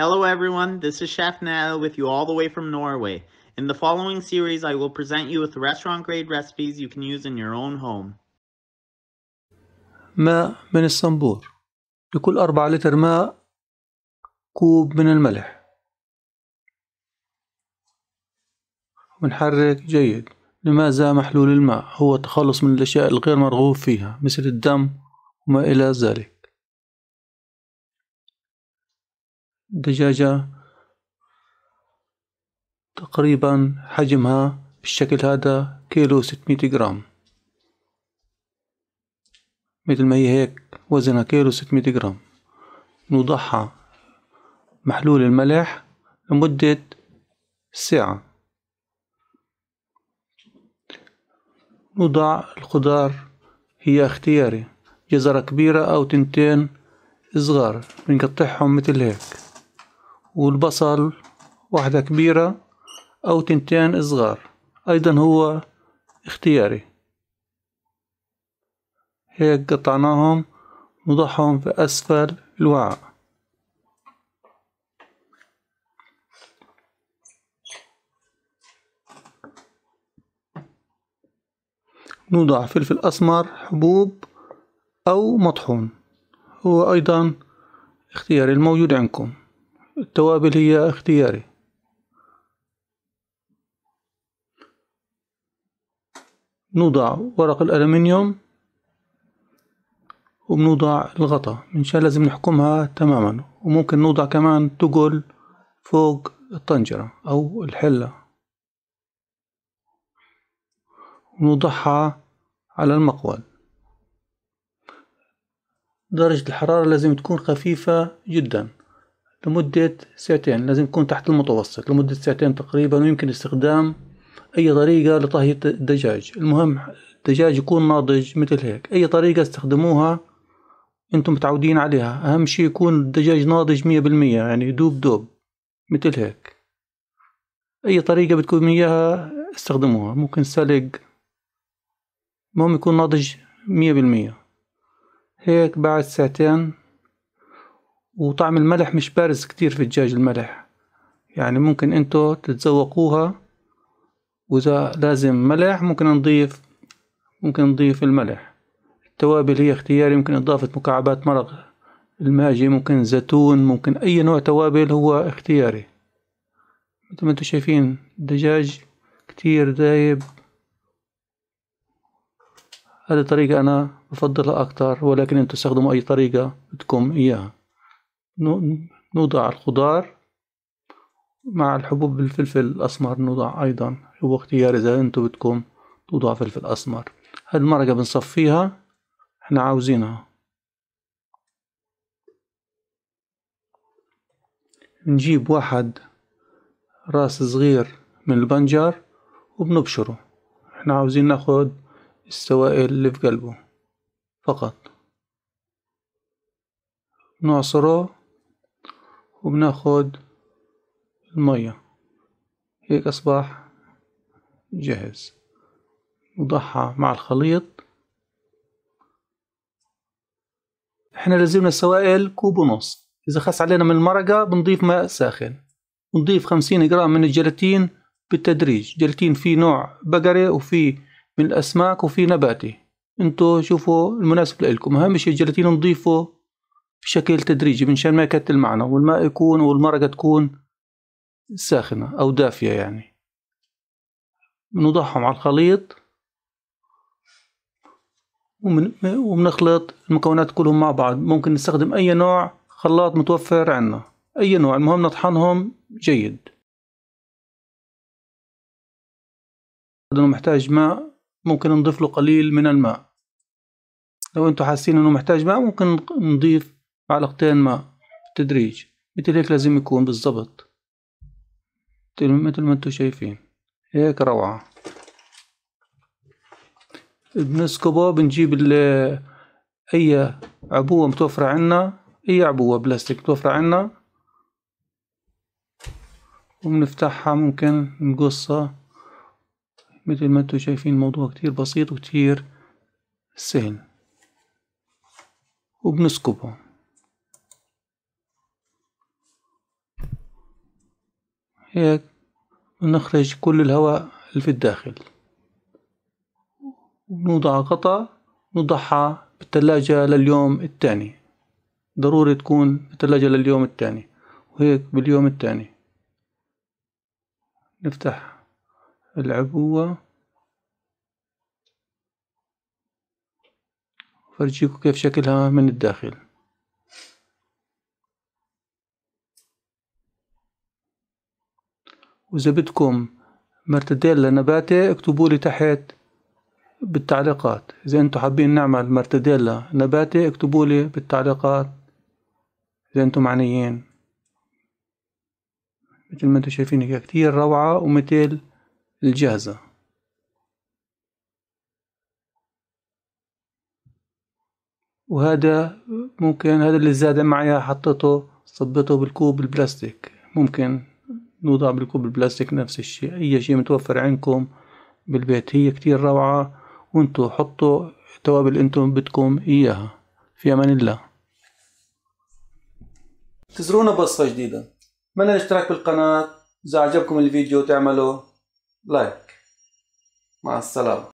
Hello everyone, this is Chef Nell with you all the way from Norway. In the following series, I will present you with restaurant grade recipes you can use in your own home. ماء من الصنبور لكل أربعة لتر ماء كوب من الملح ونحرك جيد لماذا محلول الماء هو التخلص من الأشياء الغير مرغوب فيها مثل الدم وما إلى ذلك دجاجة تقريبا حجمها بالشكل هذا كيلو ستمية جرام مثل ما هي هيك وزنها كيلو ستمية جرام نوضعها محلول الملح لمدة ساعة نوضع الخضار هي اختياري جزرة كبيرة أو تنتين صغار بنقطعهم مثل هيك والبصل واحدة كبيرة أو تنتين صغار أيضا هو اختياري هيك قطعناهم نضعهم في أسفل الوعاء نوضع فلفل أسمر حبوب أو مطحون هو أيضا اختياري الموجود عندكم التوابل هي اختياري نوضع ورق الألمنيوم وبنوضع الغطا من شان لازم نحكمها تماما وممكن نوضع كمان تقل فوق الطنجرة أو الحلة ونوضعها على المقود درجة الحرارة لازم تكون خفيفة جدا لمدة ساعتين لازم يكون تحت المتوسط لمدة ساعتين تقريبا ويمكن استخدام أي طريقة لطهي الدجاج المهم الدجاج يكون ناضج مثل هيك أي طريقة استخدموها انتم متعودين عليها أهم شي يكون الدجاج ناضج مية بالمية يعني دوب دوب مثل هيك أي طريقة بتكون إياها استخدموها ممكن سلق المهم يكون ناضج مية بالمية هيك بعد ساعتين وطعم الملح مش بارز كتير في الدجاج الملح يعني ممكن انتو تتذوقوها واذا لازم ملح ممكن نضيف ممكن نضيف الملح التوابل هي اختياري ممكن اضافة مكعبات مرق الماجي ممكن زيتون ممكن اي نوع توابل هو اختياري مثل ما انتو شايفين الدجاج كتير دايب هذه طريقة أنا بفضلها أكتر ولكن أنتم استخدموا أي طريقة بدكم إياها نوضع الخضار مع الحبوب بالفلفل الأسمر نوضع أيضا هو اختيار إذا أنتو بدكم توضع فلفل أسمر هاد المرقة بنصفيها احنا عاوزينها نجيب واحد راس صغير من البنجر وبنبشره احنا عاوزين ناخد السوائل اللي في قلبه فقط نعصره وبناخد المية هيك أصبح جاهز نضعها مع الخليط احنا لازمنا السوائل كوب ونص إذا خس علينا من المرقة بنضيف ماء ساخن ونضيف خمسين جرام من الجيلاتين بالتدريج جيلاتين في نوع بقري وفي من الأسماك وفي نباتي انتو شوفوا المناسب لكم أهم شيء الجيلاتين نضيفه بشكل تدريجي شان ما يكتل المعنى والماء يكون والمرقة تكون ساخنة أو دافية يعني بنوضعهم على الخليط ومن وبنخلط المكونات كلهم مع بعض ممكن نستخدم أي نوع خلاط متوفر عندنا أي نوع المهم نطحنهم جيد إنه محتاج ماء ممكن نضيف له قليل من الماء لو أنتوا حاسين إنه محتاج ماء ممكن نضيف علاقتين ماء بالتدريج متل هيك لازم يكون بالضبط متل ما انتو شايفين هيك روعة بنسكبه بنجيب اي عبوة متوفرة عنا اي عبوة بلاستيك متوفرة عنا وبنفتحها ممكن نقصها مثل ما انتو شايفين الموضوع كتير بسيط وكتير سهل وبنسكبه هيك نخرج كل الهواء اللي في الداخل ونوضع قطع نضعها بالثلاجة لليوم الثاني ضروري تكون بالتلاجة لليوم الثاني وهيك باليوم الثاني نفتح العبوة فرجيكم كيف شكلها من الداخل واذا بدكم مرتديلا نباتي اكتبوا لي تحت بالتعليقات اذا انتم حابين نعمل مرتديلا نباتي اكتبوا لي بالتعليقات اذا انتم معنيين مثل ما انتم شايفين هي كتير روعة ومثل الجاهزة وهذا ممكن هذا اللي زاد معي حطيته صبته بالكوب البلاستيك ممكن نوضع بالكوب البلاستيك نفس الشيء اي شيء متوفر عندكم بالبيت هي كتير روعة وانتو حطوا توابل انتم بدكم اياها في امان الله تزرونا بوصفة جديدة من الاشتراك بالقناة إذا عجبكم الفيديو تعملوا لايك مع السلامة